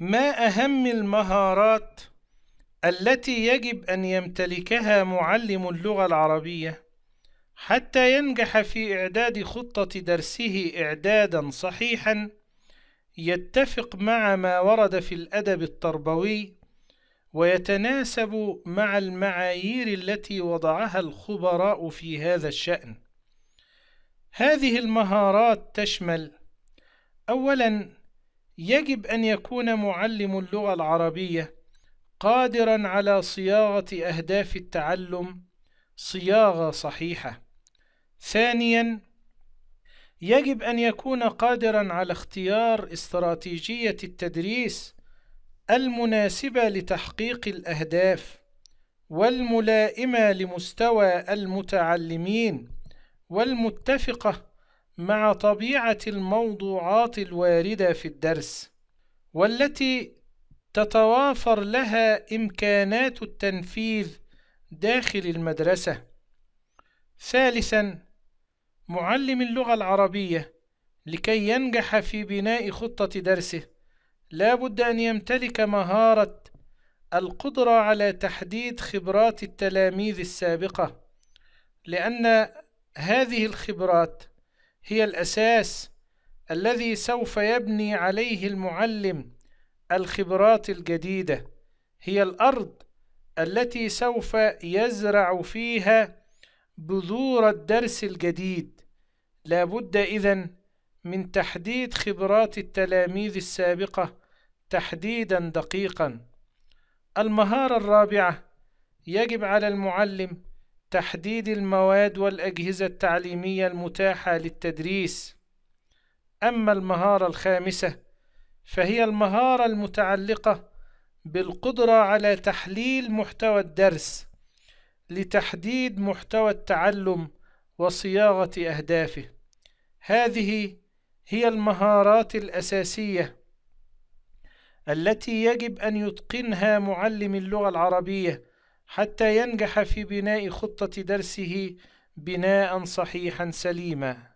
ما أهم المهارات التي يجب أن يمتلكها معلم اللغة العربية حتى ينجح في إعداد خطة درسه إعدادا صحيحا يتفق مع ما ورد في الأدب التربوي ويتناسب مع المعايير التي وضعها الخبراء في هذا الشأن هذه المهارات تشمل أولاً يجب أن يكون معلم اللغة العربية قادرا على صياغة أهداف التعلم صياغة صحيحة ثانيا يجب أن يكون قادرا على اختيار استراتيجية التدريس المناسبة لتحقيق الأهداف والملائمة لمستوى المتعلمين والمتفقة مع طبيعة الموضوعات الواردة في الدرس والتي تتوافر لها إمكانات التنفيذ داخل المدرسة ثالثا معلم اللغة العربية لكي ينجح في بناء خطة درسه لا بد أن يمتلك مهارة القدرة على تحديد خبرات التلاميذ السابقة لأن هذه الخبرات هي الأساس الذي سوف يبني عليه المعلم الخبرات الجديدة هي الأرض التي سوف يزرع فيها بذور الدرس الجديد لا بد إذن من تحديد خبرات التلاميذ السابقة تحديدا دقيقا المهارة الرابعة يجب على المعلم تحديد المواد والأجهزة التعليمية المتاحة للتدريس أما المهارة الخامسة فهي المهارة المتعلقة بالقدرة على تحليل محتوى الدرس لتحديد محتوى التعلم وصياغة أهدافه هذه هي المهارات الأساسية التي يجب أن يتقنها معلم اللغة العربية حتى ينجح في بناء خطة درسه بناء صحيحا سليما